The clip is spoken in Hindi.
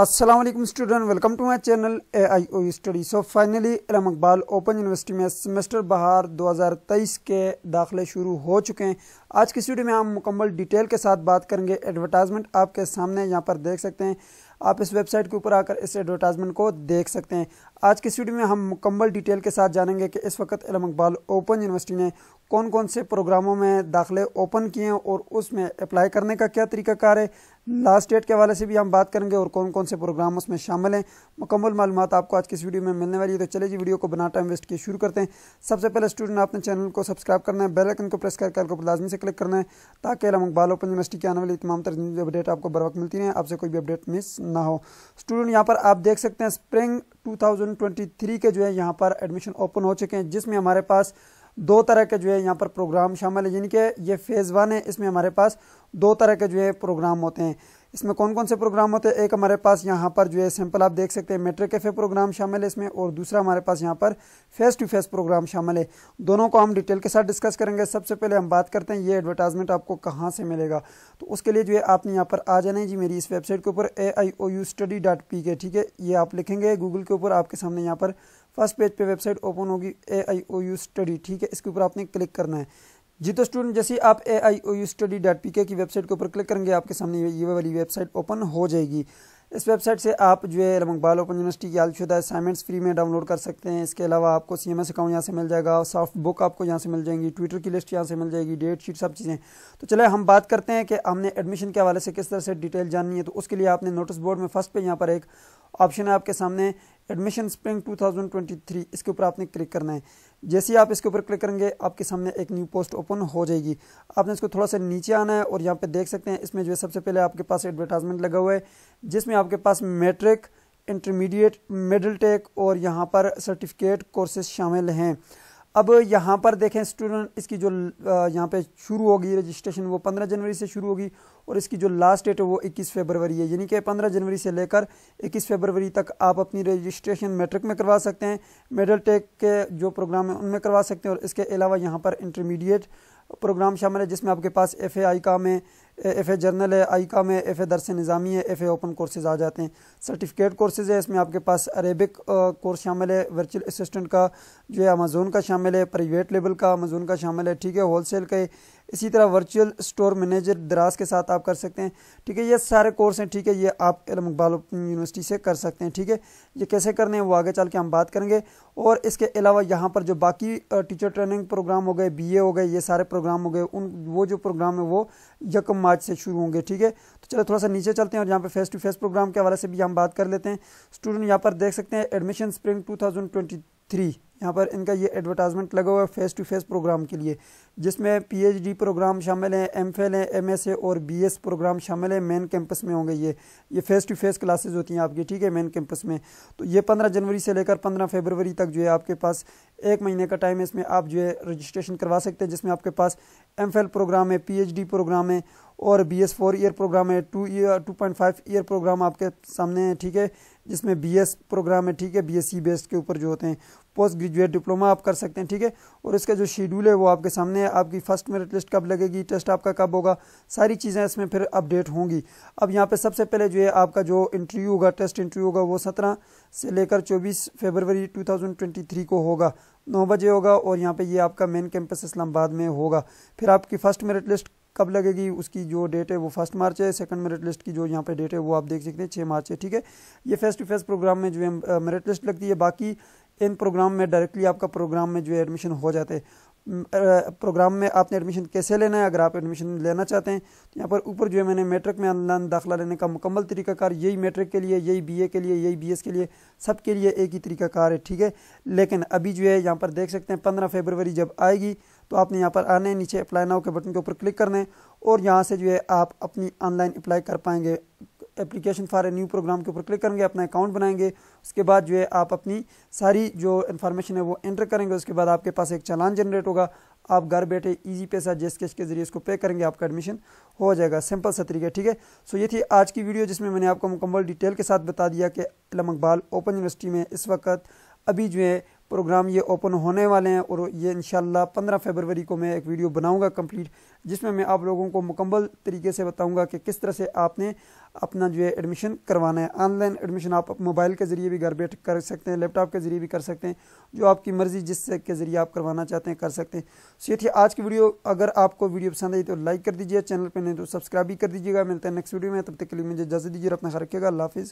Aslam student welcome to my channel A I O study so finally इलाम इकबाल ओपन यूनिवर्सिटी में सेमेस्टर बहार 2023 के दाखिले शुरू हो चुके हैं आज की वीडियो में हम मुकम्मल डिटेल के साथ बात करेंगे एडवर्टाइजमेंट आपके सामने यहाँ पर देख सकते हैं आप इस वेबसाइट के ऊपर आकर इस एडवर्टाइजमेंट को देख सकते हैं आज की वीडियो में हम मुकम्मल डिटेल के साथ जानेंगे कि इस वक्त इलाम इकबाल ओपन यूनिवर्सिटी ने कौन कौन से प्रोग्रामों में दाखिले ओपन किए हैं और उसमें अप्लाई करने का क्या तरीकाकार है लास्ट डेट के हवाले से भी हम बात करेंगे और कौन कौन से प्रोग्राम उसमें शामिल हैं मुकम्मल मालूम आपको आज की इस वीडियो में मिलने वाली है तो चले जी वीडियो को बना टाइम वेस्ट किए शुरू करते हैं सबसे पहले स्टूडेंट आपने चैनल को सब्सक्राइब करना है बेल को प्रेस करके आपको लाजमी से क्लिक करना है ताकि अलम ओपन यूनिवर्सिटी की आने वाली तमाम तरह अपडेट आपको बर वक्त मिलती है आपसे कोई भी अपडेट मिस ना हो स्टूडेंट यहाँ पर आप देख सकते हैं स्प्रिंग टू के जो है यहाँ पर एडमिशन ओपन हो चुके हैं जिसमें हमारे पास दो तरह के जो है यहाँ पर प्रोग्राम शामिल है जिनके ये फ़ेज़ वन है इसमें हमारे पास दो तरह के जो है प्रोग्राम होते हैं इसमें कौन कौन से प्रोग्राम होते हैं एक हमारे पास यहाँ पर जो है सैंपल आप देख सकते हैं मेट्रिक कैफे प्रोग्राम शामिल है इसमें और दूसरा हमारे पास यहाँ पर फेस टू फेस प्रोग्राम शामिल है दोनों को हम डिटेल के साथ डिस्कस करेंगे सबसे पहले हम बात करते हैं ये एडवर्टाइजमेंट आपको कहाँ से मिलेगा तो उसके लिए जो है आपने यहाँ पर आ जाना है जी मेरी इस वेबसाइट के ऊपर A I O U study dot P K ठीक है ये आप लिखेंगे गूगल के ऊपर आपके सामने यहाँ पर फर्स्ट पेज पे वेबसाइट ओपन होगी A I O U study ठीक है इसके ऊपर आपने क्लिक करना है जी तो स्टूडेंट जैसे आप A I O U study dot P K की वेबसाइट के ऊपर क्लिक करेंगे आपके सामने ये वाली वेबसाइट ओपन हो जाएगी इस वेबसाइट से आप जो है लमकबाल ओपन यूनिवर्सिटी की आलशुदा असाइनमेंट्स फ्री में डाउनलोड कर सकते हैं इसके अलावा आपको सी एम एस अकाउंट यहाँ से मिल जाएगा सॉफ्ट बुक आपको यहाँ से मिल जाएंगी ट्विटर की लिस्ट यहाँ से मिल जाएगी डेट शीट सब चीज़ें तो चले हम बात करते हैं कि हमने एडमिशन के हवाले से किस तरह से डिटेल जाननी है तो उसके लिए आपने नोटिस बोर्ड में फर्स्ट पे यहाँ पर एक ऑप्शन है आपके सामने एडमिशन स्प्रिंग 2023 इसके ऊपर आपने क्लिक करना है जैसे ही आप इसके ऊपर क्लिक करेंगे आपके सामने एक न्यू पोस्ट ओपन हो जाएगी आपने इसको थोड़ा सा नीचे आना है और यहाँ पे देख सकते हैं इसमें जो है सबसे पहले आपके पास एडवर्टाइजमेंट लगा हुआ है जिसमें आपके पास मेट्रिक इंटरमीडिएट मिडल टेक और यहाँ पर सर्टिफिकेट कोर्सेज शामिल हैं अब यहाँ पर देखें स्टूडेंट इसकी जो यहाँ पे शुरू होगी रजिस्ट्रेशन वो 15 जनवरी से शुरू होगी और इसकी जो लास्ट डेट है वो 21 फरवरी है यानी कि 15 जनवरी से लेकर 21 फरवरी तक आप अपनी रजिस्ट्रेशन मैट्रिक में करवा सकते हैं मेडल टेक के जो प्रोग्राम है उनमें करवा सकते हैं और इसके अलावा यहाँ पर इंटरमीडिएट प्रोग्राम शामिल है जिसमें आपके पास एफ ए आई का में एफ ए जर्नल है आई का में एफ ए दरस निज़ामी है एफ ए ओपन कोर्सेज़ आ जाते हैं सर्टिफिकेट कोर्सेज़ है इसमें आपके पास अरेबिक कोर्स शामिल है वर्चुअल असिस्टेंट का जो है अमेजोन का शामिल है प्राइवेट लेवल का अमेजोन का शामिल है ठीक है होल सेल का इसी तरह वर्चुअल स्टोर मैनेजर दराज के साथ आप कर सकते हैं ठीक है ये सारे कोर्स हैं ठीक है ये आप इकबाल यूनिवर्सिटी से कर सकते हैं ठीक है ये कैसे करने हैं वो आगे चल के हम बात करेंगे और इसके अलावा यहाँ पर जो बाकी टीचर ट्रेनिंग प्रोग्राम हो गए बीए हो गए ये सारे प्रोग्राम हो गए उन वो जो प्रोग्राम है वो यकम आज से शुरू होंगे ठीक है तो चलो थोड़ा सा नीचे चलते हैं और यहाँ पे फेस टू फेस प्रोग्राम के हवाले से भी हम बात कर लेते हैं स्टूडेंट यहाँ पर देख सकते हैं admission spring two thousand twenty three यहाँ पर इनका ये एडवर्टाइजमेंट लगा हुआ है फेस टू फेस प्रोग्राम के लिए जिसमें पी प्रोग्राम शामिल हैं एम फिल है एम एस और बी एस प्रोग्राम शामिल है मेन कैंपस में होंगे ये ये फेस टू फेस क्लासेज होती हैं आपकी ठीक है मेन कैंपस में तो ये पंद्रह जनवरी से लेकर पंद्रह फेबरवरी तक जो है आपके पास एक महीने का टाइम है इसमें आप जो है रजिस्ट्रेशन करवा सकते हैं जिसमें आपके पास एम प्रोग्राम है पी प्रोग्राम है और B S four year program है two year two point five year program आपके सामने है ठीक है जिसमें बी एस प्रोग्राम है ठीक है बी एस सी बेस्ड के ऊपर जो होते हैं पोस्ट ग्रेजुएट डिप्लोमा आप कर सकते हैं ठीक है और इसका जो शेड्यूल है वो आपके सामने है आपकी फर्स्ट मेरिट लिस्ट कब लगेगी टेस्ट आपका कब होगा सारी चीज़ें इसमें फिर अपडेट होंगी अब यहाँ पर सबसे पहले जो है आपका जो इंटरव्यू होगा टेस्ट इंटरव्यू होगा वो सत्रह से लेकर चौबीस February two thousand twenty three को होगा नौ बजे होगा और यहाँ पे ये यह आपका मेन कैंपस इस्लामाबाद में होगा फिर आपकी फर्स्ट मेरिट लिस्ट कब लगेगी उसकी जो डेट है वो फर्स्ट मार्च है सेकंड मेरिट लिस्ट की जो यहाँ पे डेट है वो आप देख सकते हैं छः मार्च है ठीक है ये फेस टू फेस प्रोग्राम में जो है मेरिट लिस्ट लगती है बाकी इन प्रोग्राम में डायरेक्टली आपका प्रोग्राम में जो है एडमिशन हो जाता है प्रोग्राम में आपने एडमिशन कैसे लेना है अगर आप एडमिशन लेना चाहते हैं तो यहाँ पर ऊपर जो है मैंने मेट्रिक में ऑनलाइन दाखिला लेने का मुकम्मल तरीकाकार यही मेट्रिक के लिए यही बीए के लिए यही बीएस के लिए सब के लिए एक ही तरीकाकार है ठीक है लेकिन अभी जो है यहाँ पर देख सकते हैं पंद्रह फेबरवरी जब आएगी तो आपने यहाँ पर आने नीचे अप्लाई नाउ के बटन के ऊपर क्लिक करना है और यहाँ से जो है आप अपनी ऑनलाइन अप्लाई कर पाएंगे application for a new program के ऊपर क्लिक करेंगे अपना अकाउंट बनाएंगे उसके बाद जो है आप अपनी सारी जो इन्फॉर्मेशन है वो एंटर करेंगे उसके बाद आपके पास एक चालान जनरेट होगा आप घर बैठे इजी पैसा जेस कैश के जरिए इसको पे करेंगे आपका एडमिशन हो जाएगा सिंपल सा तरीका ठीक है सो ये थी आज की वीडियो जिसमें मैंने आपको मुकम्मल डिटेल के साथ बता दिया कि इलाम इकबाल ओपन यूनिवर्सिटी में इस वक्त अभी जो है प्रोग्राम ये ओपन होने वाले हैं और ये इन पंद्रह फरवरी को मैं एक वीडियो बनाऊँगा कम्प्लीट जिसमें मैं आप लोगों को मुकम्मल तरीके से बताऊँगा कि किस तरह से आपने अपना जो है एडमिशन करवाना है ऑनलाइन एडमिशन आप मोबाइल के ज़रिए भी घर बैठ कर सकते हैं लैपटॉप के ज़रिए भी कर सकते हैं जो आपकी मर्ज़ी जिस के ज़रिए आप करवाना चाहते हैं कर सकते हैं सो ये थी आज की वीडियो अगर आपको वीडियो पसंद आई तो लाइक कर दीजिए चैनल पर नहीं तो सब्सक्राइब भी कर दीजिएगा मिलते हैं नेक्स्ट वीडियो में तब तक के लिए मुझे इजाज़त दीजिए अपना रखिएगा अल्लाह हाफिज़